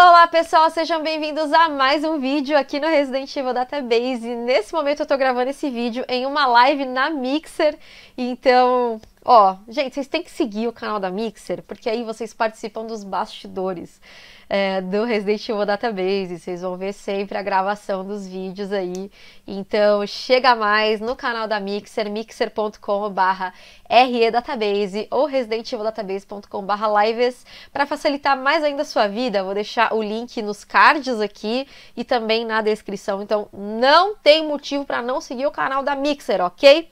Oh, Olá pessoal, sejam bem-vindos a mais um vídeo aqui no Resident Evil Database. Nesse momento eu tô gravando esse vídeo em uma live na Mixer, então, ó, gente, vocês têm que seguir o canal da Mixer, porque aí vocês participam dos bastidores é, do Resident Evil Database, vocês vão ver sempre a gravação dos vídeos aí. Então, chega mais no canal da Mixer, mixer.com.br Database ou residentevildatabase.com.br lives. Para facilitar mais ainda a sua vida, vou deixar o link nos cards aqui e também na descrição. Então não tem motivo para não seguir o canal da Mixer, ok?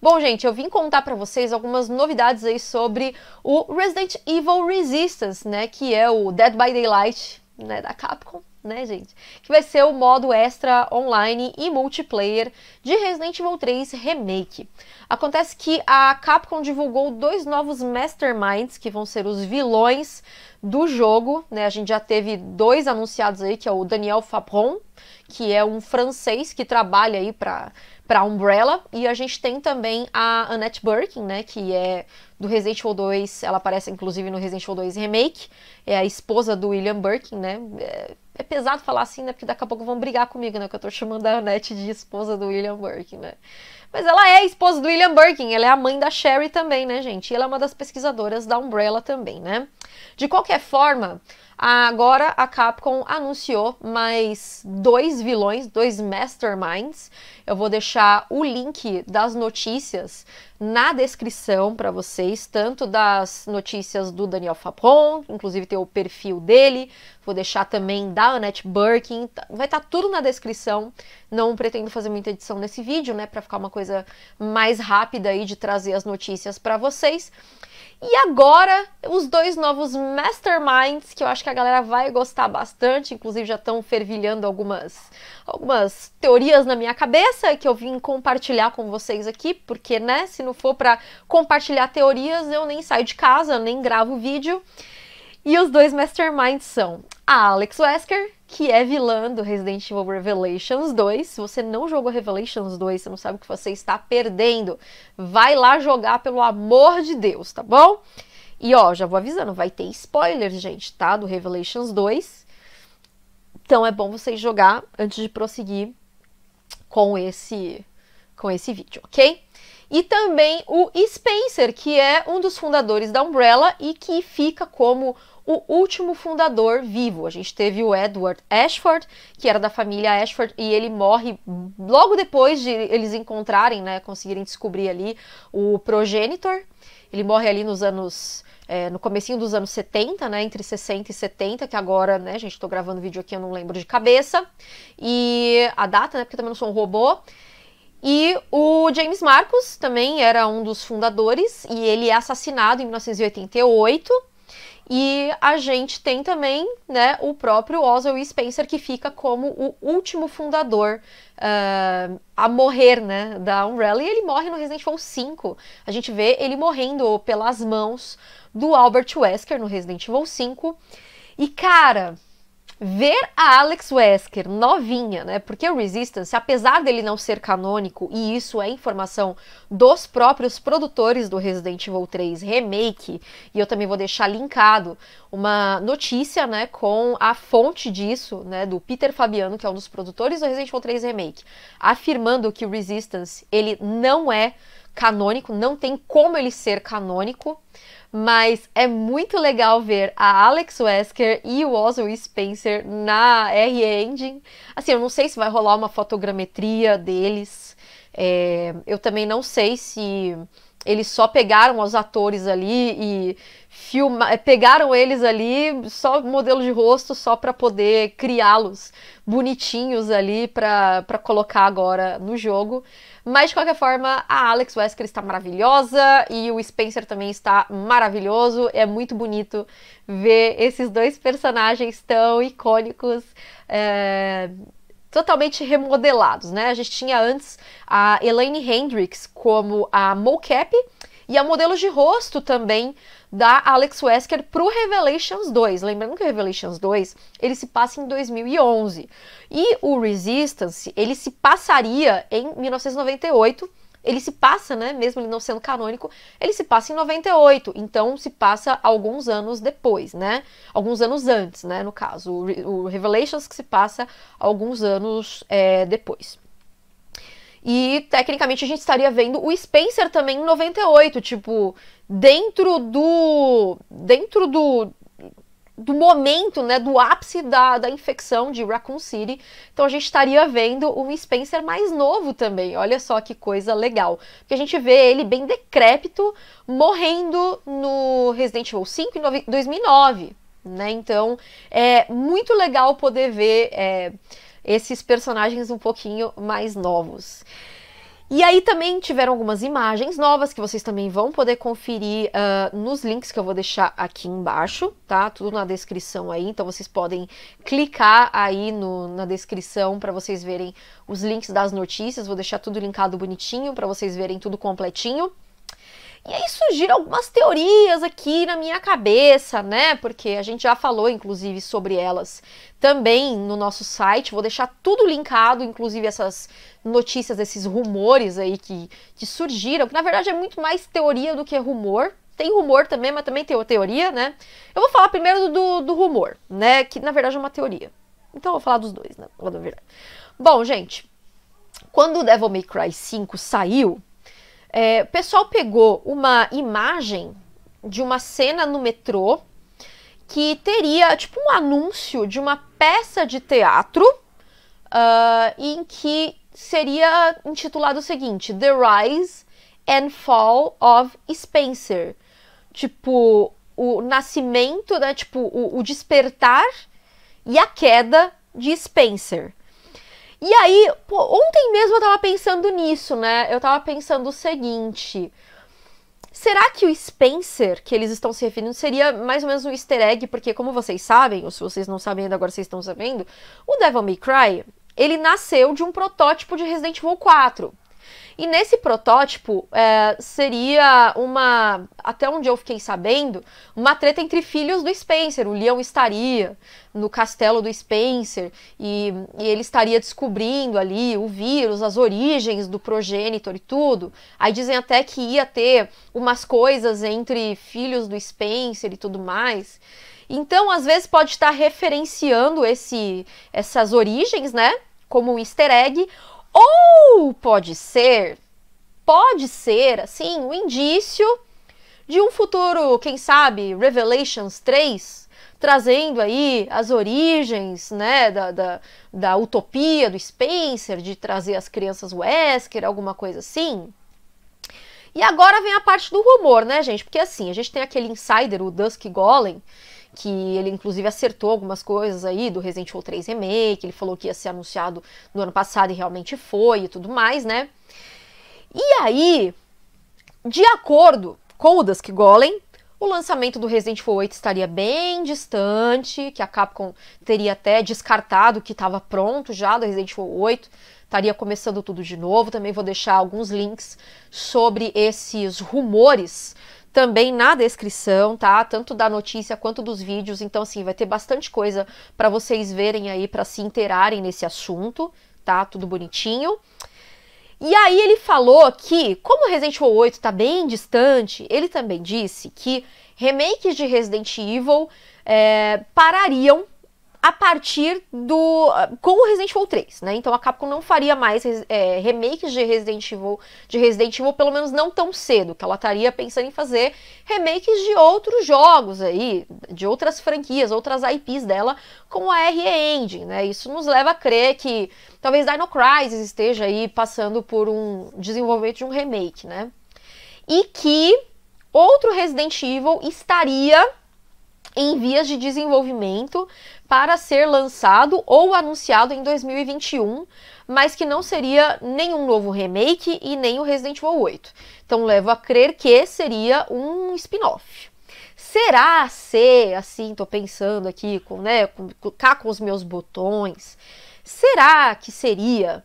Bom, gente, eu vim contar para vocês algumas novidades aí sobre o Resident Evil Resistance, né, que é o Dead by Daylight, né, da Capcom né, gente? Que vai ser o modo extra online e multiplayer de Resident Evil 3 Remake. Acontece que a Capcom divulgou dois novos Masterminds, que vão ser os vilões do jogo, né? A gente já teve dois anunciados aí, que é o Daniel Fabron que é um francês que trabalha aí para para Umbrella, e a gente tem também a Annette Birkin, né, que é do Resident Evil 2. Ela aparece inclusive no Resident Evil 2 Remake. É a esposa do William Birkin, né? É, é pesado falar assim, né? Porque daqui a pouco vão brigar comigo, né? Que eu tô chamando a Annette de esposa do William Birkin, né? Mas ela é a esposa do William Birkin, ela é a mãe da Sherry também, né, gente? E ela é uma das pesquisadoras da Umbrella também, né? De qualquer forma, agora a Capcom anunciou mais dois vilões, dois masterminds. Eu vou deixar o link das notícias na descrição para vocês vocês, tanto das notícias do Daniel Fabron, inclusive tem o perfil dele, vou deixar também da Annette Birkin, tá, vai estar tá tudo na descrição. Não pretendo fazer muita edição nesse vídeo, né, para ficar uma coisa mais rápida aí de trazer as notícias para vocês. E agora, os dois novos masterminds, que eu acho que a galera vai gostar bastante, inclusive já estão fervilhando algumas, algumas teorias na minha cabeça que eu vim compartilhar com vocês aqui, porque, né, se não for para compartilhar teorias, eu nem saio de casa, nem gravo vídeo. E os dois masterminds são a Alex Wesker, que é vilã do Resident Evil Revelations 2. Se você não jogou Revelations 2, você não sabe o que você está perdendo. Vai lá jogar, pelo amor de Deus, tá bom? E ó, já vou avisando, vai ter spoilers gente, tá? Do Revelations 2. Então é bom vocês jogar antes de prosseguir com esse com esse vídeo, ok? E também o Spencer, que é um dos fundadores da Umbrella e que fica como o último fundador vivo. A gente teve o Edward Ashford, que era da família Ashford, e ele morre logo depois de eles encontrarem, né, conseguirem descobrir ali o progenitor. Ele morre ali nos anos é, no comecinho dos anos 70, né, entre 60 e 70, que agora, né, gente, estou gravando vídeo aqui, eu não lembro de cabeça, e a data, né, porque também não sou um robô, e o James Marcos também era um dos fundadores, e ele é assassinado em 1988, e a gente tem também né, o próprio Oswald Spencer, que fica como o último fundador uh, a morrer né, da Umbrella. E ele morre no Resident Evil 5. A gente vê ele morrendo pelas mãos do Albert Wesker no Resident Evil 5. E cara, Ver a Alex Wesker novinha, né? Porque o Resistance, apesar dele não ser canônico, e isso é informação dos próprios produtores do Resident Evil 3 Remake, e eu também vou deixar linkado uma notícia, né, com a fonte disso, né, do Peter Fabiano, que é um dos produtores do Resident Evil 3 Remake, afirmando que o Resistance ele não é canônico, não tem como ele ser canônico, mas é muito legal ver a Alex Wesker e o Oswald Spencer na R-Engine. Assim, eu não sei se vai rolar uma fotogrametria deles, é, eu também não sei se eles só pegaram os atores ali e filma, é, pegaram eles ali só modelo de rosto só para poder criá-los bonitinhos ali para colocar agora no jogo. Mas de qualquer forma, a Alex Wesker está maravilhosa e o Spencer também está maravilhoso. É muito bonito ver esses dois personagens tão icônicos. É totalmente remodelados, né? A gente tinha antes a Elaine Hendricks como a mocap e a modelo de rosto também da Alex Wesker pro Revelations 2. Lembrando que o Revelations 2, ele se passa em 2011. E o Resistance, ele se passaria em 1998, ele se passa, né, mesmo ele não sendo canônico, ele se passa em 98, então se passa alguns anos depois, né? Alguns anos antes, né, no caso, o, Revelations que se passa alguns anos é, depois. E tecnicamente a gente estaria vendo o Spencer também em 98, tipo, dentro do dentro do do momento, né, do ápice da, da infecção de Raccoon City. Então a gente estaria vendo um Spencer mais novo também. Olha só que coisa legal. Porque a gente vê ele bem decrépito, morrendo no Resident Evil 5 em 2009, né? Então é muito legal poder ver é, esses personagens um pouquinho mais novos. E aí também tiveram algumas imagens novas que vocês também vão poder conferir uh, nos links que eu vou deixar aqui embaixo, tá? Tudo na descrição aí, então vocês podem clicar aí no, na descrição para vocês verem os links das notícias. Vou deixar tudo linkado bonitinho para vocês verem tudo completinho. E aí surgiram algumas teorias aqui na minha cabeça, né? Porque a gente já falou, inclusive, sobre elas também no nosso site. Vou deixar tudo linkado, inclusive essas notícias, esses rumores aí que, que surgiram, que na verdade é muito mais teoria do que rumor. Tem rumor também, mas também tem teoria, né? Eu vou falar primeiro do, do rumor, né? Que na verdade é uma teoria. Então eu vou falar dos dois, né? Bom, gente, quando o Devil May Cry 5 saiu, é, o pessoal pegou uma imagem de uma cena no metrô que teria tipo um anúncio de uma peça de teatro uh, em que seria intitulado o seguinte: The Rise and Fall of Spencer. Tipo, o nascimento, né? Tipo, o, o despertar e a queda de Spencer. E aí, pô, ontem mesmo eu tava pensando nisso, né? Eu tava pensando o seguinte. Será que o Spencer, que eles estão se referindo, seria mais ou menos um easter egg? Porque, como vocês sabem, ou se vocês não sabem ainda, agora vocês estão sabendo, o Devil May Cry, ele nasceu de um protótipo de Resident Evil 4. E nesse protótipo é, seria uma, até onde eu fiquei sabendo, uma treta entre filhos do Spencer. O Leon estaria no castelo do Spencer e, e ele estaria descobrindo ali o vírus, as origens do progenitor e tudo. Aí dizem até que ia ter umas coisas entre filhos do Spencer e tudo mais. Então, às vezes pode estar referenciando esse, essas origens, né? Como um easter egg, ou pode ser, pode ser, assim, um indício de um futuro, quem sabe, Revelations 3, trazendo aí as origens, né, da, da, da utopia do Spencer, de trazer as crianças Wesker, alguma coisa assim. E agora vem a parte do rumor, né, gente? Porque assim, a gente tem aquele insider, o Dusk Golem, que ele inclusive acertou algumas coisas aí do Resident Evil 3 Remake, ele falou que ia ser anunciado no ano passado e realmente foi e tudo mais, né? E aí, de acordo com o Dusk Golem, o lançamento do Resident Evil 8 estaria bem distante, que a Capcom teria até descartado que estava pronto já do Resident Evil 8, estaria começando tudo de novo. Também vou deixar alguns links sobre esses rumores também na descrição, tá? Tanto da notícia quanto dos vídeos. Então, assim, vai ter bastante coisa para vocês verem aí, para se interarem nesse assunto, tá? Tudo bonitinho. E aí ele falou que, como Resident Evil 8 está bem distante, ele também disse que remakes de Resident Evil é, parariam a partir do. com o Resident Evil 3, né? Então a Capcom não faria mais é, remakes de Resident Evil, de Resident Evil, pelo menos não tão cedo, que ela estaria pensando em fazer remakes de outros jogos aí, de outras franquias, outras IPs dela, com a RE Engine, né? Isso nos leva a crer que talvez Dino Crisis esteja aí passando por um desenvolvimento de um remake, né? E que outro Resident Evil estaria em vias de desenvolvimento para ser lançado ou anunciado em 2021, mas que não seria nenhum novo remake e nem o Resident Evil 8. Então levo a crer que seria um spin-off. Será ser, assim, tô pensando aqui, com, né, com, cá com os meus botões, será que seria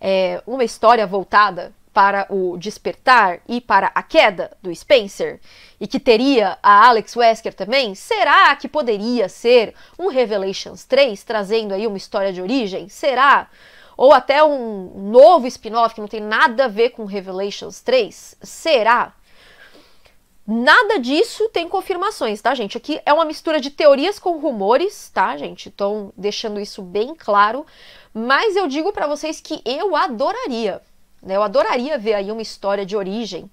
é, uma história voltada para o despertar e para a queda do Spencer, e que teria a Alex Wesker também, será que poderia ser um Revelations 3 trazendo aí uma história de origem? Será? Ou até um novo spin-off que não tem nada a ver com Revelations 3? Será? Nada disso tem confirmações, tá, gente? Aqui é uma mistura de teorias com rumores, tá, gente? Então, deixando isso bem claro, mas eu digo para vocês que eu adoraria né? Eu adoraria ver aí uma história de origem,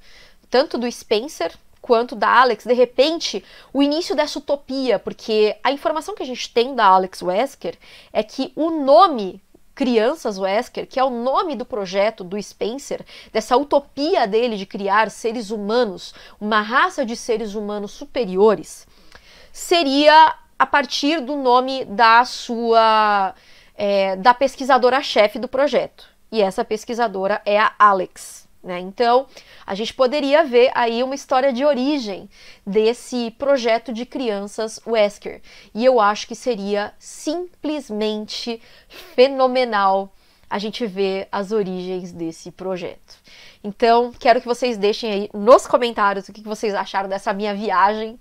tanto do Spencer quanto da Alex, de repente, o início dessa utopia, porque a informação que a gente tem da Alex Wesker é que o nome Crianças Wesker, que é o nome do projeto do Spencer, dessa utopia dele de criar seres humanos, uma raça de seres humanos superiores, seria a partir do nome da sua. É, da pesquisadora-chefe do projeto, e essa pesquisadora é a Alex. Né? Então, a gente poderia ver aí uma história de origem desse projeto de crianças Wesker. E eu acho que seria simplesmente fenomenal a gente ver as origens desse projeto. Então, quero que vocês deixem aí nos comentários o que vocês acharam dessa minha viagem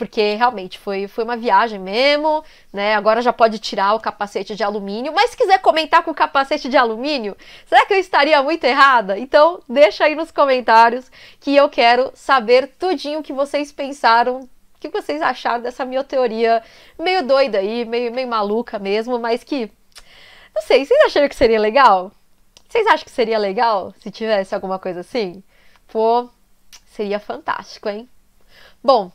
porque realmente foi, foi uma viagem mesmo, né? Agora já pode tirar o capacete de alumínio, mas se quiser comentar com o capacete de alumínio, será que eu estaria muito errada? Então deixa aí nos comentários que eu quero saber tudinho que vocês pensaram o que vocês acharam dessa minha teoria meio doida aí, meio, meio maluca mesmo, mas que. Não sei, vocês acharam que seria legal? Vocês acham que seria legal se tivesse alguma coisa assim? Pô, seria fantástico, hein? Bom,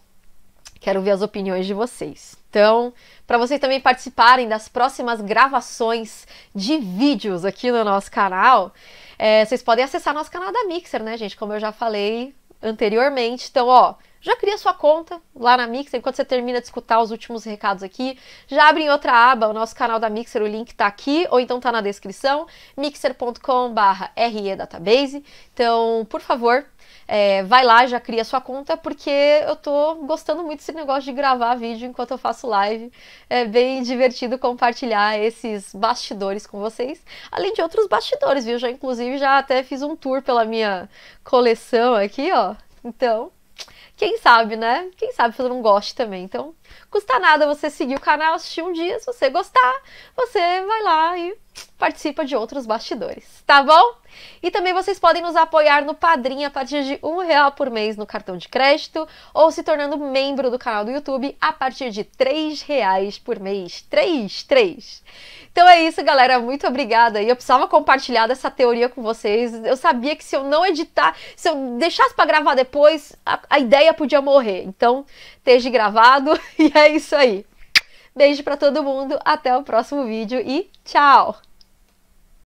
Quero ver as opiniões de vocês. Então, para vocês também participarem das próximas gravações de vídeos aqui no nosso canal, é, vocês podem acessar nosso canal da Mixer, né, gente? Como eu já falei anteriormente. Então, ó, já cria sua conta lá na Mixer. Enquanto você termina de escutar os últimos recados aqui, já abre em outra aba o nosso canal da Mixer, o link tá aqui ou então tá na descrição, mixer.com/redatabase. Então, por favor, é, vai lá, já cria sua conta, porque eu tô gostando muito desse negócio de gravar vídeo enquanto eu faço live. É bem divertido compartilhar esses bastidores com vocês, além de outros bastidores, viu? Já inclusive já até fiz um tour pela minha coleção aqui, ó. Então, quem sabe, né? Quem sabe se eu não goste também. Então, Custa nada você seguir o canal, assistir um dia, se você gostar, você vai lá e participa de outros bastidores, tá bom? E também vocês podem nos apoiar no Padrim a partir de um real por mês no cartão de crédito ou se tornando membro do canal do YouTube a partir de três reais por mês. Três, três. Então é isso, galera. Muito obrigada. E eu precisava compartilhar essa teoria com vocês. Eu sabia que se eu não editar, se eu deixasse para gravar depois, a, a ideia podia morrer. Então esteja gravado e é isso aí. Beijo para todo mundo, até o próximo vídeo e tchau!